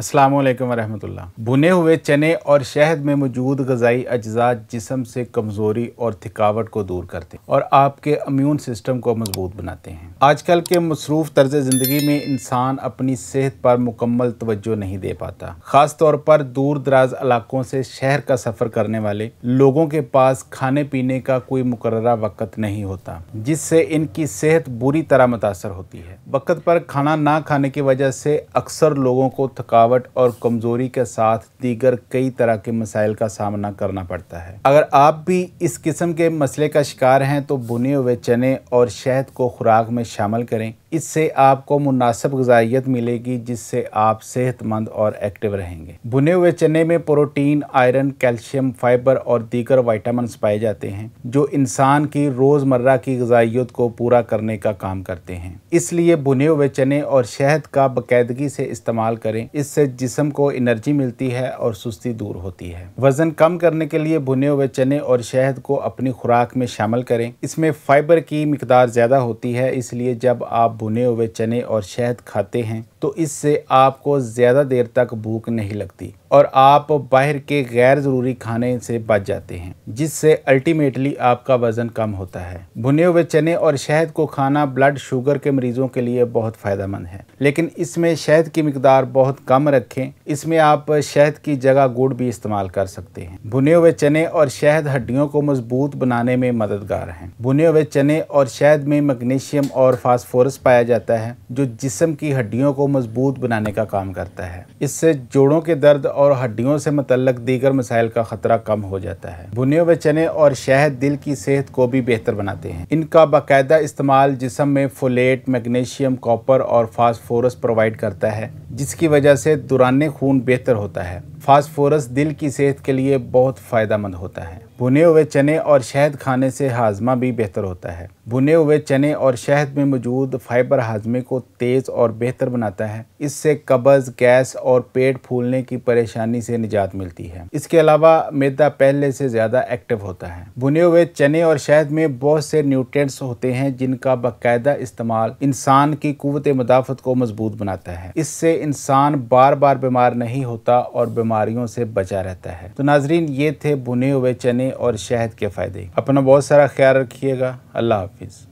अस्सलाम वालेकुम रहमतुल्लाह भुने हुए चने और शहद में मौजूद गजाई अज्जा जिसम से कमज़ोरी और थकावट को दूर करते हैं और आपके अम्यून सिस्टम को मजबूत बनाते हैं आजकल के मसरूफ़ तर्ज ज़िंदगी में इंसान अपनी सेहत पर मुकम्मल तवज्जो नहीं दे पाता ख़ास तौर पर दूर दराज इलाकों से शहर का सफ़र करने वाले लोगों के पास खाने पीने का कोई मुकर वक़्त नहीं होता जिससे इनकी सेहत बुरी तरह मुतासर होती है वक़्त पर खाना ना खाने की वजह से अक्सर लोगों को थकावट थकावट और कमज़ोरी के साथ दीगर कई तरह के मसाइल का सामना करना पड़ता है अगर आप भी इस किस्म के मसले का शिकार हैं तो बुने हुए चने और शहद को खुराक में शामिल करें इससे आपको मुनासिब गजाइत मिलेगी जिससे आप सेहतमंद और एक्टिव रहेंगे भुने हुए चने में प्रोटीन आयरन कैल्शियम फाइबर और दीगर वाइटामिन पाए जाते हैं जो इंसान की रोज़मर्रा की गजाइत को पूरा करने का काम करते हैं इसलिए भुने हुए चने और शहद का बाकायदगी से इस्तेमाल करें इससे जिसम को एनर्जी मिलती है और सुस्ती दूर होती है वजन कम करने के लिए भुने हुए चने और शहद को अपनी खुराक में शामिल करें इसमें फाइबर की मकदार ज़्यादा होती है इसलिए जब आप भुने हुए चने और शहद खाते हैं तो इससे आपको ज़्यादा देर तक भूख नहीं लगती और आप बाहर के गैर ज़रूरी खाने से बच जाते हैं जिससे अल्टीमेटली आपका वज़न कम होता है भुने हुए चने और शहद को खाना ब्लड शुगर के मरीज़ों के लिए बहुत फ़ायदेमंद है लेकिन इसमें शहद की मकदार बहुत कम रखें इसमें आप शहद की जगह गुड़ भी इस्तेमाल कर सकते हैं भुने हुए चने और शहद हड्डियों को मजबूत बनाने में मददगार हैं भुने हुए चने और शहद में मैग्नीशियम और फास्फोरस पाया जाता है जो जिसम की हड्डियों को मजबूत बनाने का काम करता है इससे जोड़ों के दर्द और हड्डियों से मतलब दीगर मसाइल का खतरा कम हो जाता है भुने हुए चने और शहद दिल की सेहत को भी बेहतर बनाते हैं इनका बाकायदा इस्तेमाल जिसम में फोलेट मैग्नीशियम कॉपर और फास्फोरस प्रोवाइड करता है जिसकी वजह से दुरान खून बेहतर होता है फास्फोरस दिल की सेहत के लिए बहुत फ़ायदा मंद होता है भुने हुए चने और शहद खाने से हाजमा भी बेहतर होता है भुने हुए चने और शहद में मौजूद फाइबर हाजमे को तेज़ और बेहतर बनाता है इससे कब्ज़ गैस और पेट फूलने की परेशानी से निजात मिलती है इसके अलावा मैदा पहले से ज़्यादा एक्टिव होता है भुने हुए चने और शहद में बहुत से न्यूट्रेंट्स होते हैं जिनका बाकायदा इस्तेमाल इंसान की कुत मदाफत को मजबूत बनाता है इससे इंसान बार बार बीमार नहीं होता और बीमारियों से बचा रहता है तो नाजरीन ये थे बुने हुए चने और शहद के फ़ायदे अपना बहुत सारा ख्याल रखिएगा अल्लाह हाफिज़